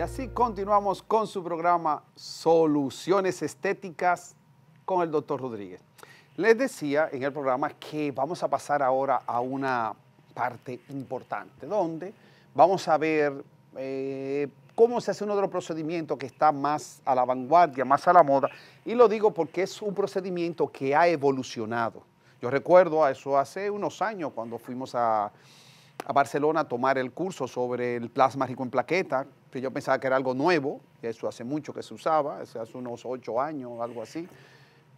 Y así continuamos con su programa Soluciones Estéticas con el doctor Rodríguez. Les decía en el programa que vamos a pasar ahora a una parte importante, donde vamos a ver eh, cómo se hace un otro procedimiento que está más a la vanguardia, más a la moda. Y lo digo porque es un procedimiento que ha evolucionado. Yo recuerdo a eso hace unos años cuando fuimos a, a Barcelona a tomar el curso sobre el plasma rico en plaqueta, que yo pensaba que era algo nuevo, y eso hace mucho que se usaba, hace unos ocho años, algo así,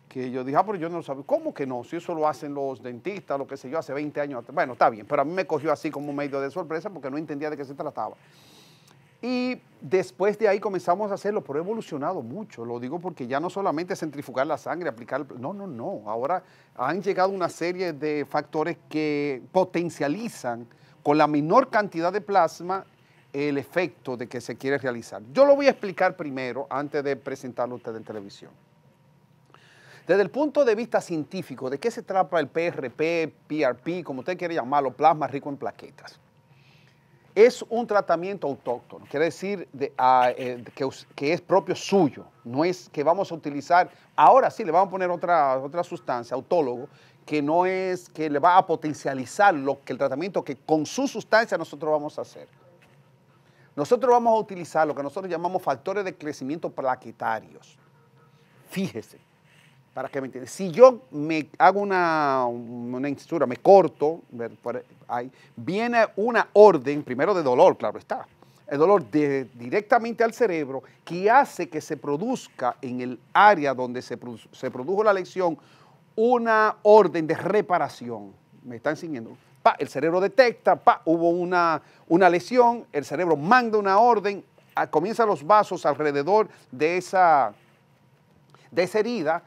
que yo dije, ah, pero yo no lo sabía, ¿cómo que no? Si eso lo hacen los dentistas, lo que sé yo, hace 20 años, bueno, está bien, pero a mí me cogió así como medio de sorpresa porque no entendía de qué se trataba. Y después de ahí comenzamos a hacerlo, pero he evolucionado mucho. Lo digo porque ya no solamente centrifugar la sangre, aplicar. No, no, no. Ahora han llegado una serie de factores que potencializan con la menor cantidad de plasma el efecto de que se quiere realizar. Yo lo voy a explicar primero antes de presentarlo a ustedes en televisión. Desde el punto de vista científico, ¿de qué se trata el PRP, PRP, como usted quiere llamarlo, plasma rico en plaquetas? Es un tratamiento autóctono, quiere decir ah, eh, que, es propio suyo, no es que vamos a utilizar, ahora sí le vamos a poner otra, otra sustancia, autólogo, que no es, que le va a potencializar lo que el tratamiento que con su sustancia nosotros vamos a hacer. Nosotros vamos a utilizar lo que nosotros llamamos factores de crecimiento plaquetarios. Fíjese, para que me entiendan. Si yo me hago una, una me corto, viene una orden, primero de dolor, claro está, el dolor directamente al cerebro, que hace que se produzca en el área donde se, se produjo la lesión una orden de reparación. ¿Me están siguiendo? el cerebro detecta, hubo una, una lesión, el cerebro manda una orden, comienzan los vasos alrededor de esa, de herida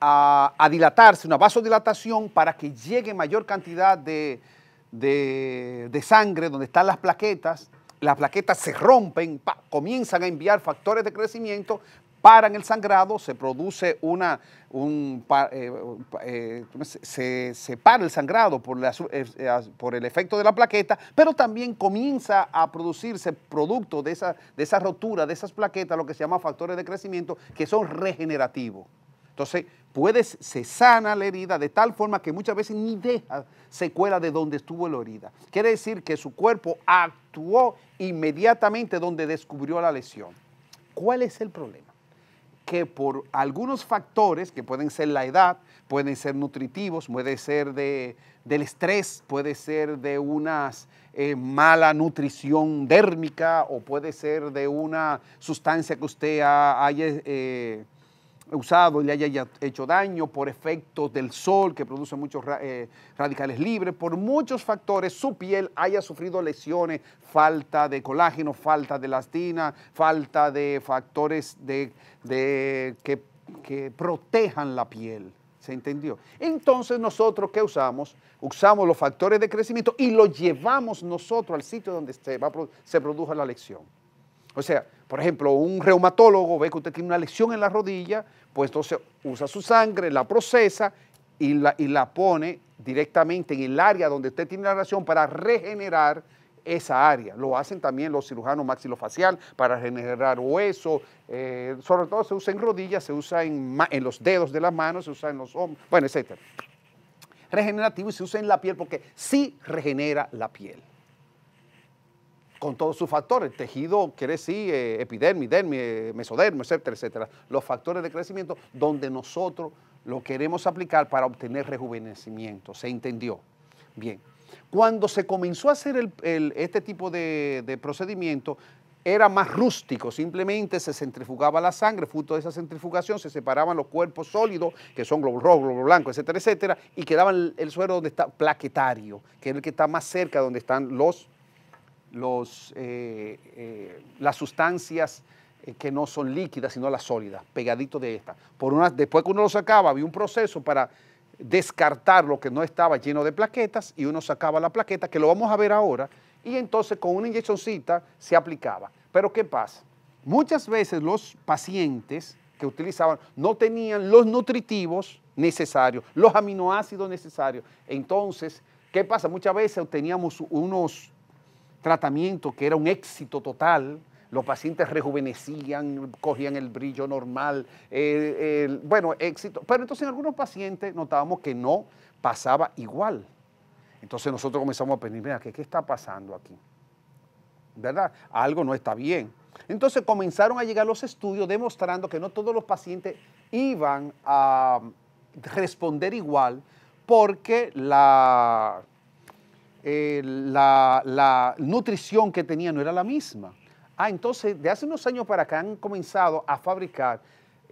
a, dilatarse, una vasodilatación para que llegue mayor cantidad de, sangre donde están las plaquetas, las plaquetas se rompen, comienzan a enviar factores de crecimiento paran el sangrado, se produce una, un, eh, eh, se, para el sangrado por, eh, por, el efecto de la plaqueta, pero también comienza a producirse producto de esa, esa rotura de esas plaquetas, lo que se llama factores de crecimiento, que son regenerativos. Entonces, puedes, se sana la herida de tal forma que muchas veces ni deja secuela de donde estuvo la herida. Quiere decir que su cuerpo actuó inmediatamente donde descubrió la lesión. ¿Cuál es el problema? que por algunos factores, que pueden ser la edad, pueden ser nutritivos, puede ser de, del estrés, puede ser de una eh, mala nutrición dérmica o puede ser de una sustancia que usted haya... Eh, usado y le haya hecho daño, por efectos del sol que produce muchos eh, radicales libres, por muchos factores su piel haya sufrido lesiones, falta de colágeno, falta de elastina, falta de factores de, que, protejan la piel. ¿Se entendió? Entonces nosotros, ¿qué usamos? Usamos los factores de crecimiento y los llevamos nosotros al sitio donde se, se produjo la lesión. O sea, por ejemplo, un reumatólogo ve que usted tiene una lesión en la rodilla, pues entonces usa su sangre, la procesa y la, la pone directamente en el área donde usted tiene la lesión para regenerar esa área. Lo hacen también los cirujanos maxilofacial para regenerar hueso, eh, sobre todo se usa en rodillas, se usa en, los dedos de las manos, se usa en los hombros, bueno, etcétera. Regenerativo y se usa en la piel porque sí regenera la piel con todos sus factores, tejido, quiere decir, eh, epidermis, dermis, eh, mesodermis, etcétera, etcétera, los factores de crecimiento donde nosotros lo queremos aplicar para obtener rejuvenecimiento, ¿se entendió? Bien, cuando se comenzó a hacer este tipo de, procedimiento, era más rústico, simplemente se centrifugaba la sangre, fruto de esa centrifugación se separaban los cuerpos sólidos, que son glóbulos rojos, glóbulos blanco etcétera, etcétera, y quedaban el, el, suero donde está plaquetario, que es el que está más cerca donde están los los, eh, eh, las sustancias eh, que no son líquidas, sino las sólidas, pegadito de esta. Por después que uno lo sacaba, había un proceso para descartar lo que no estaba lleno de plaquetas y uno sacaba la plaqueta, que lo vamos a ver ahora, y entonces con una inyeccioncita se aplicaba. Pero ¿qué pasa? Muchas veces los pacientes que utilizaban no tenían los nutritivos necesarios, los aminoácidos necesarios. Entonces, ¿qué pasa? Muchas veces teníamos unos tratamiento que era un éxito total, los pacientes rejuvenecían, cogían el brillo normal, bueno, éxito. Pero entonces en algunos pacientes notábamos que no pasaba igual. Entonces nosotros comenzamos a pensar, mira, ¿qué, está pasando aquí? ¿Verdad? Algo no está bien. Entonces comenzaron a llegar los estudios demostrando que no todos los pacientes iban a responder igual porque la, eh, la, nutrición que tenía no era la misma. Ah, entonces, de hace unos años para acá han comenzado a fabricar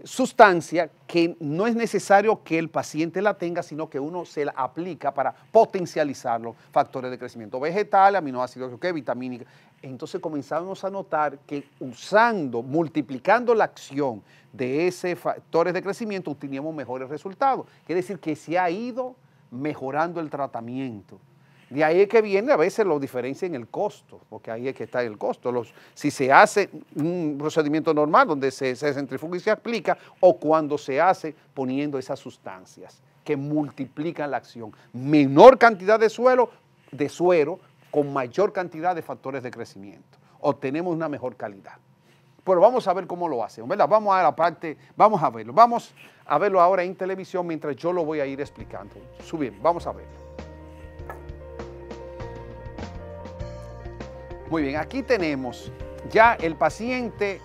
sustancia que no es necesario que el paciente la tenga, sino que uno se la aplica para potencializar los factores de crecimiento vegetal, aminoácidos, vitamínicos, Entonces comenzamos a notar que usando, multiplicando la acción de esos factores de crecimiento, obteníamos mejores resultados. Quiere decir que se ha ido mejorando el tratamiento. De ahí es que viene a veces lo diferencia en el costo, porque ahí es que está el costo. si se hace un procedimiento normal donde se, centrifuga y se aplica, o cuando se hace poniendo esas sustancias que multiplican la acción. Menor cantidad de suelo, de suero, con mayor cantidad de factores de crecimiento. Obtenemos una mejor calidad. Pero vamos a ver cómo lo hacen, ¿verdad? Vamos a la parte, vamos a verlo. Vamos a verlo ahora en televisión mientras yo lo voy a ir explicando. subir vamos a verlo. Muy bien, aquí tenemos ya el paciente,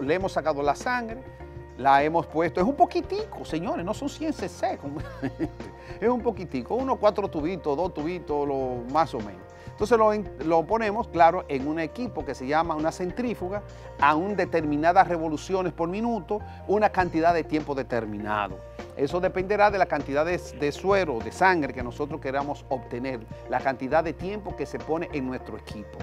le hemos sacado la sangre, la hemos puesto, es un poquitico, señores, no son 100 cc, es un poquitico, unos cuatro tubitos, dos tubitos, más o menos. Entonces lo, ponemos, claro, en un equipo que se llama una centrífuga a un determinadas revoluciones por minuto, una cantidad de tiempo determinado. Eso dependerá de la cantidad de, de suero, de sangre que nosotros queramos obtener, la cantidad de tiempo que se pone en nuestro equipo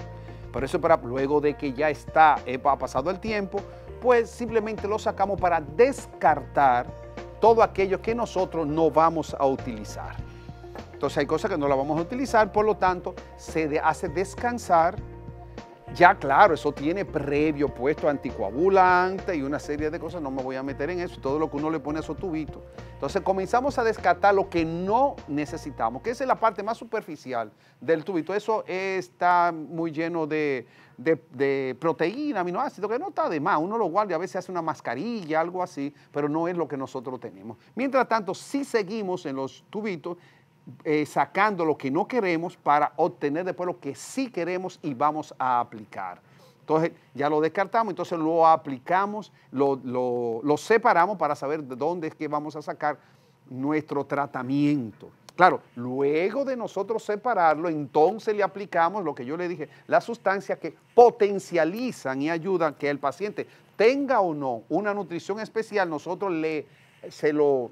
por eso para luego de que ya está, ha eh, pasado el tiempo, pues simplemente lo sacamos para descartar todo aquello que nosotros no vamos a utilizar. Entonces hay cosas que no las vamos a utilizar, por lo tanto, se hace descansar ya claro, eso tiene previo puesto anticoagulante y una serie de cosas, no me voy a meter en eso, todo lo que uno le pone a esos tubitos. Entonces comenzamos a descartar lo que no necesitamos, que es la parte más superficial del tubito. Eso está muy lleno de, proteína, aminoácidos, que no está de más. Uno lo guarda a veces hace una mascarilla, algo así, pero no es lo que nosotros tenemos. Mientras tanto, si seguimos en los tubitos eh, sacando lo que no queremos para obtener después lo que sí queremos y vamos a aplicar. Entonces ya lo descartamos, entonces lo aplicamos, lo, lo separamos para saber de dónde es que vamos a sacar nuestro tratamiento. Claro, luego de nosotros separarlo, entonces le aplicamos lo que yo le dije, las sustancias que potencializan y ayudan que el paciente tenga o no una nutrición especial, nosotros le, se, lo,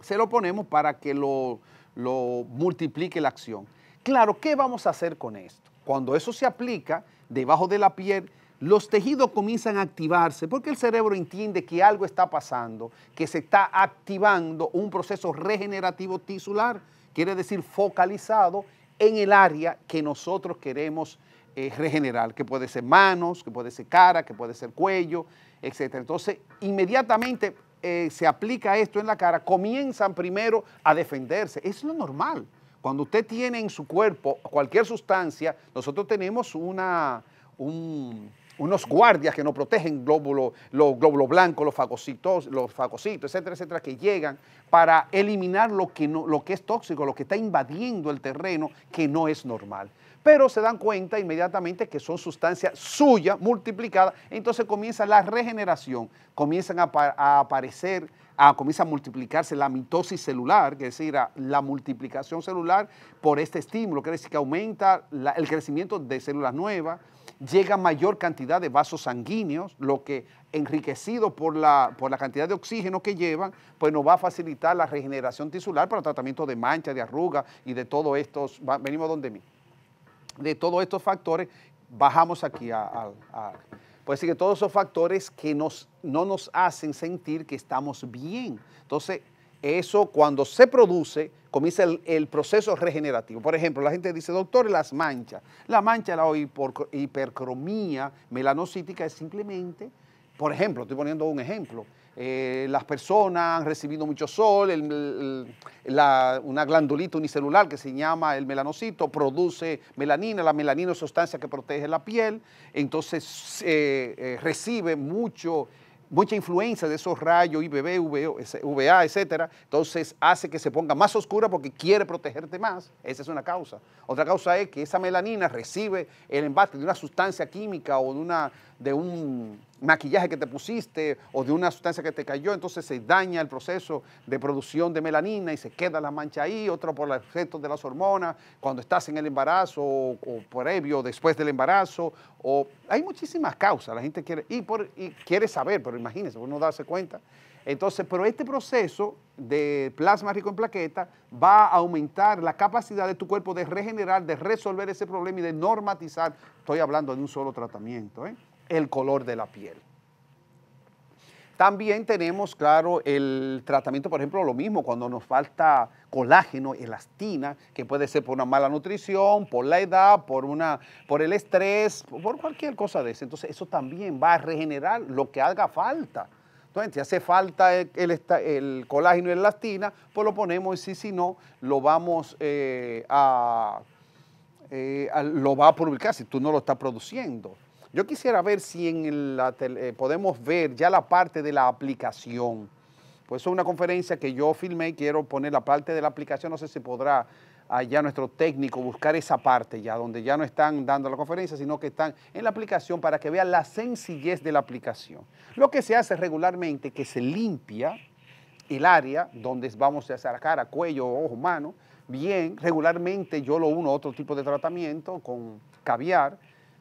se lo ponemos para que lo, lo multiplique la acción. Claro, ¿qué vamos a hacer con esto? Cuando eso se aplica debajo de la piel, los tejidos comienzan a activarse porque el cerebro entiende que algo está pasando, que se está activando un proceso regenerativo tisular, quiere decir focalizado en el área que nosotros queremos eh, regenerar, que puede ser manos, que puede ser cara, que puede ser cuello, etc. Entonces, inmediatamente eh, se aplica esto en la cara, comienzan primero a defenderse. Es lo normal. Cuando usted tiene en su cuerpo cualquier sustancia, nosotros tenemos una, un, unos guardias que no protegen, glóbulos los glóbulos blancos, los fagocitos, los fagocitos, etcétera, etcétera, que llegan para eliminar lo que, no, lo que es tóxico, lo que está invadiendo el terreno que no es normal. Pero se dan cuenta inmediatamente que son sustancias suyas multiplicadas, entonces comienza la regeneración, comienzan a, aparecer a comienza a multiplicarse la mitosis celular, que es decir, la multiplicación celular por este estímulo, que es decir, que aumenta el crecimiento de células nuevas, llega mayor cantidad de vasos sanguíneos, lo que enriquecido por la, por la cantidad de oxígeno que llevan, pues nos va a facilitar la regeneración tisular para tratamiento de mancha, de arrugas y de todos estos, venimos donde mí, de todos estos factores, bajamos aquí a, a pues sí que todos esos factores que nos, no nos hacen sentir que estamos bien. Entonces, eso cuando se produce, comienza el, proceso regenerativo. Por ejemplo, la gente dice, doctor, las manchas. La mancha, la hipercromía melanocítica es simplemente, por ejemplo, estoy poniendo un ejemplo, eh, las personas han recibido mucho sol, una glandulita unicelular que se llama el melanocito produce melanina, la melanina es sustancia que protege la piel, entonces eh, eh, recibe mucho mucha influencia de esos rayos IBB, VA, etcétera, entonces hace que se ponga más oscura porque quiere protegerte más, esa es una causa. Otra causa es que esa melanina recibe el embate de una sustancia química o de una de un maquillaje que te pusiste o de una sustancia que te cayó, entonces se daña el proceso de producción de melanina y se queda la mancha ahí, otro por los efectos de las hormonas, cuando estás en el embarazo o, o previo, después del embarazo, o hay muchísimas causas, la gente quiere, y, por, y quiere saber, pero imagínense, uno darse cuenta. Entonces, pero este proceso de plasma rico en plaquetas va a aumentar la capacidad de tu cuerpo de regenerar, de resolver ese problema y de normatizar. Estoy hablando de un solo tratamiento. ¿eh? el color de la piel. También tenemos, claro, el tratamiento, por ejemplo, lo mismo, cuando nos falta colágeno, elastina, que puede ser por una mala nutrición, por la edad, por, una, por el estrés, por cualquier cosa de eso. Entonces, eso también va a regenerar lo que haga falta. Entonces, si hace falta el, colágeno y elastina, pues lo ponemos y si, no, lo vamos eh, eh, a, lo va a publicar si tú no lo estás produciendo. Yo quisiera ver si en la eh, podemos ver ya la parte de la aplicación. Pues es una conferencia que yo filmé y quiero poner la parte de la aplicación. No sé si podrá allá ah, nuestro técnico buscar esa parte ya, donde ya no están dando la conferencia, sino que están en la aplicación para que vean la sencillez de la aplicación. Lo que se hace regularmente que se limpia el área donde vamos a sacar a cuello, ojo, mano, bien, regularmente yo lo uno a otro tipo de tratamiento con caviar,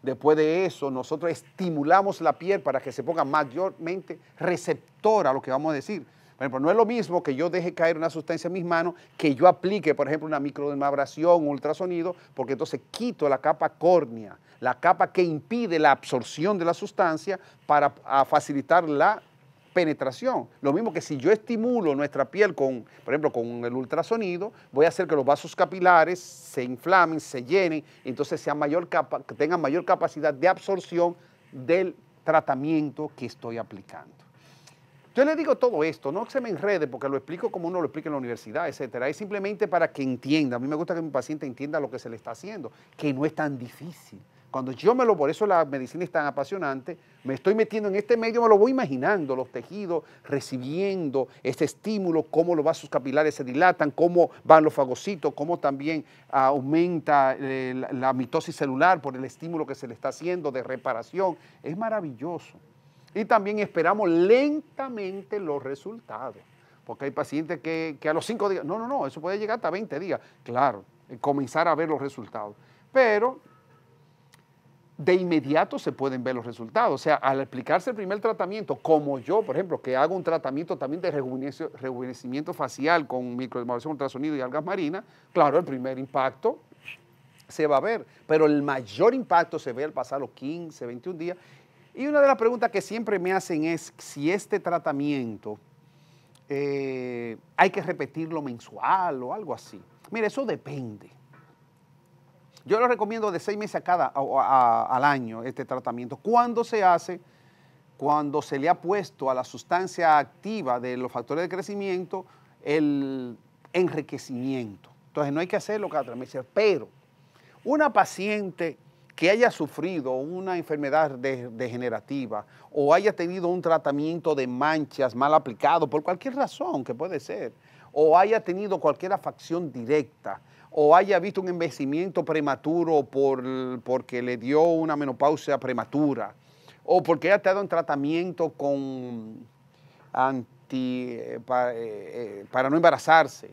Después de eso, nosotros estimulamos la piel para que se ponga mayormente receptora a lo que vamos a decir. Por ejemplo, no es lo mismo que yo deje caer una sustancia en mis manos que yo aplique, por ejemplo, una microdermabrasión, un ultrasonido, porque entonces quito la capa córnea, la capa que impide la absorción de la sustancia para facilitar la penetración. Lo mismo que si yo estimulo nuestra piel con, por ejemplo, con el ultrasonido, voy a hacer que los vasos capilares se inflamen, se llenen, entonces sea mayor tengan mayor capacidad de absorción del tratamiento que estoy aplicando. Yo le digo todo esto, no se me enrede porque lo explico como uno lo explica en la universidad, etcétera. Es simplemente para que entienda. A mí me gusta que mi paciente entienda lo que se le está haciendo, que no es tan difícil. Cuando yo me lo, por eso la medicina es tan apasionante, me estoy metiendo en este medio, me lo voy imaginando, los tejidos recibiendo ese estímulo, cómo los vasos capilares se dilatan, cómo van los fagocitos, cómo también aumenta eh, la, mitosis celular por el estímulo que se le está haciendo de reparación. Es maravilloso. Y también esperamos lentamente los resultados, porque hay pacientes que, a los cinco días, no, no, no, eso puede llegar hasta 20 días, claro, comenzar a ver los resultados. Pero de inmediato se pueden ver los resultados. O sea, al aplicarse el primer tratamiento, como yo, por ejemplo, que hago un tratamiento también de rejuvenecimiento facial con microdermabrasión ultrasonido y algas marinas, claro, el primer impacto se va a ver, pero el mayor impacto se ve al pasar los 15, 21 días. Y una de las preguntas que siempre me hacen es si este tratamiento eh, hay que repetirlo mensual o algo así. Mire, eso depende. Yo lo recomiendo de seis meses cada, al año este tratamiento. ¿Cuándo se hace? Cuando se le ha puesto a la sustancia activa de los factores de crecimiento el enriquecimiento. Entonces no hay que hacerlo cada tres meses, pero una paciente que haya sufrido una enfermedad degenerativa o haya tenido un tratamiento de manchas mal aplicado por cualquier razón que puede ser, o haya tenido cualquier afacción directa, o haya visto un envejecimiento prematuro por, porque le dio una menopausia prematura o porque haya dado un tratamiento con anti, eh, eh, eh, para, no embarazarse.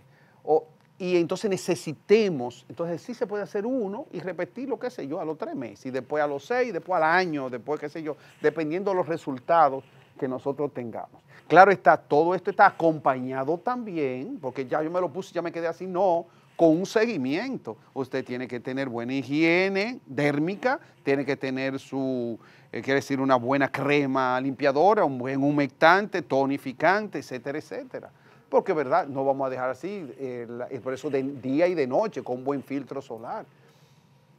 y entonces necesitemos, entonces sí se puede hacer uno y repetir lo que sé yo, a los tres meses, y después a los seis, después al año, después qué sé yo, dependiendo de los resultados que nosotros tengamos. Claro está, todo esto está acompañado también, porque ya yo me lo puse, ya me quedé así, no, con un seguimiento. Usted tiene que tener buena higiene dérmica, tiene que tener su, eh, quiere decir, una buena crema limpiadora, un buen humectante, tonificante, etcétera, etcétera. Porque, ¿verdad? No vamos a dejar así, eh, por eso de día y de noche, con buen filtro solar.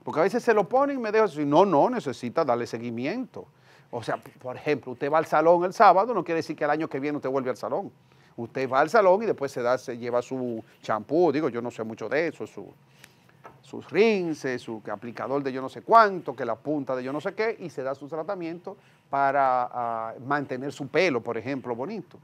Porque a veces se lo ponen y me dejan así, no, no, necesita darle seguimiento. O sea, por ejemplo, usted va al salón el sábado, no quiere decir que el año que viene usted vuelve al salón. Usted va al salón y después se da, se lleva su champú, digo, yo no sé mucho de eso, su, sus rinces, eh, su aplicador de yo no sé cuánto, que la punta de yo no sé qué, y se da su tratamiento para ah, mantener su pelo, por ejemplo, bonito.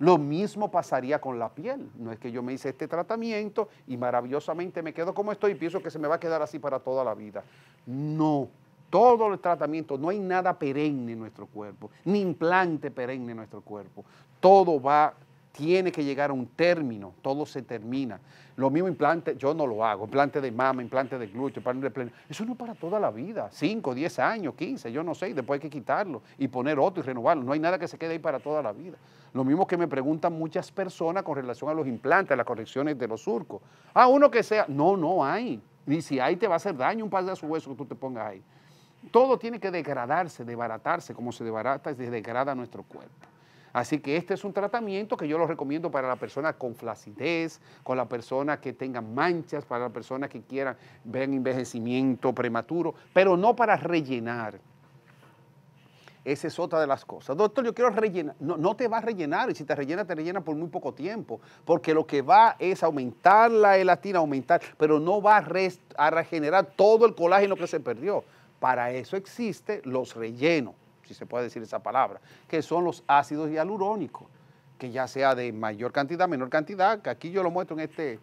Lo mismo pasaría con la piel. No es que yo me hice este tratamiento y maravillosamente me quedo como estoy y pienso que se me va a quedar así para toda la vida. No, todo el tratamiento, no hay nada perenne en nuestro cuerpo, ni implante perenne en nuestro cuerpo. Todo va tiene que llegar a un término, todo se termina. Lo mismo implante, yo no lo hago, implante de mama, implante de glúteo, implante de pleno. Eso no para toda la vida, 5, 10 años, 15, yo no sé, después hay que quitarlo y poner otro y renovarlo. No hay nada que se quede ahí para toda la vida. Lo mismo que me preguntan muchas personas con relación a los implantes, a las correcciones de los surcos. Ah, uno que sea, no, no hay. Ni si hay te va a hacer daño un par de su hueso que tú te pongas ahí. Todo tiene que degradarse, debaratarse, como se debarata y se degrada nuestro cuerpo. Así que este es un tratamiento que yo lo recomiendo para la persona con flacidez, con la persona que tenga manchas, para la persona que quiera ver envejecimiento prematuro, pero no para rellenar. Esa es otra de las cosas. Doctor, yo quiero rellenar. No, te va a rellenar y si te rellena, te rellena por muy poco tiempo, porque lo que va es aumentar la elatina, aumentar, pero no va a, a regenerar todo el colágeno que se perdió. Para eso existe los rellenos si se puede decir esa palabra, que son los ácidos hialurónicos, que ya sea de mayor cantidad, menor cantidad, que aquí yo lo muestro en este,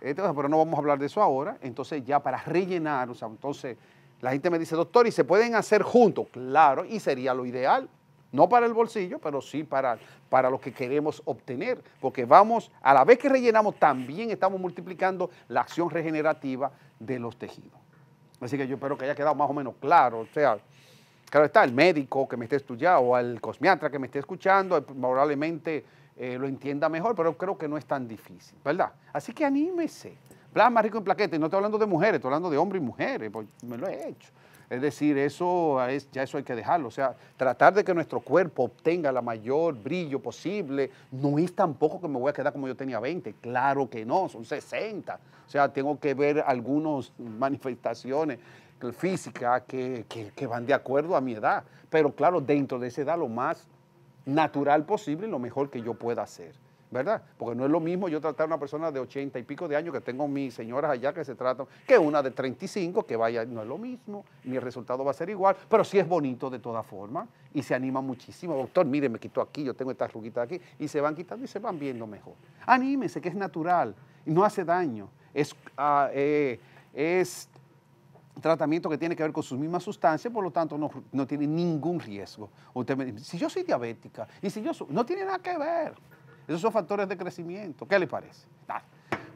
este pero no vamos a hablar de eso ahora, entonces ya para rellenar, o sea, entonces la gente me dice, doctor, ¿y se pueden hacer juntos? Claro, y sería lo ideal, no para el bolsillo, pero sí para, para lo que queremos obtener, porque vamos, a la vez que rellenamos, también estamos multiplicando la acción regenerativa de los tejidos. Así que yo espero que haya quedado más o menos claro, o sea, Claro está, el médico que me esté estudiando, o al cosmiatra que me esté escuchando, eh, probablemente eh, lo entienda mejor, pero creo que no es tan difícil, ¿verdad? Así que anímese. Plasma rico en plaquetas, no estoy hablando de mujeres, estoy hablando de hombres y mujeres, pues me lo he hecho. Es decir, eso ya eso hay que dejarlo. O sea, tratar de que nuestro cuerpo obtenga la mayor brillo posible. No es tampoco que me voy a quedar como yo tenía 20. Claro que no, son 60. O sea, tengo que ver algunas manifestaciones física que, van de acuerdo a mi edad, pero claro, dentro de esa edad lo más natural posible, lo mejor que yo pueda hacer, ¿verdad? Porque no es lo mismo yo tratar a una persona de ochenta y pico de años que tengo mis señoras allá que se tratan, que una de 35, que vaya, no es lo mismo, mi resultado va a ser igual, pero sí es bonito de toda forma y se anima muchísimo. Doctor, mire, me quito aquí, yo tengo estas ruguitas aquí, y se van quitando y se van viendo mejor. Anímese, que es natural, no hace daño, es... Ah, eh, es tratamiento que tiene que ver con sus mismas sustancias, por lo tanto no, tiene ningún riesgo. Usted me dice, si yo soy diabética y si yo no tiene nada que ver. Esos son factores de crecimiento. ¿Qué le parece?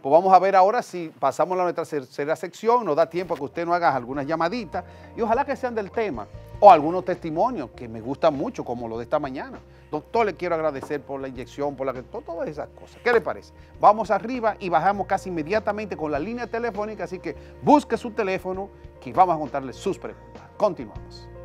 Pues vamos a ver ahora si pasamos a nuestra tercera sección, nos da tiempo a que usted no haga algunas llamaditas y ojalá que sean del tema o algunos testimonios que me gustan mucho, como lo de esta mañana. Doctor, le quiero agradecer por la inyección, por la que todas esas cosas. ¿Qué le parece? Vamos arriba y bajamos casi inmediatamente con la línea telefónica, así que busque su teléfono y vamos a contarle sus preguntas. Continuamos.